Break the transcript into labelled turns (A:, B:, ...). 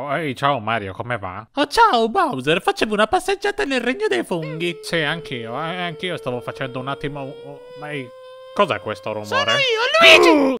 A: Oh, ehi, ciao Mario, come va? Oh, ciao Bowser, facevo una passeggiata nel regno dei funghi. Sì, anch'io, eh, anch'io stavo facendo un attimo... Oh, ma cos'è questo rumore? Sono
B: io, Luigi! Uh!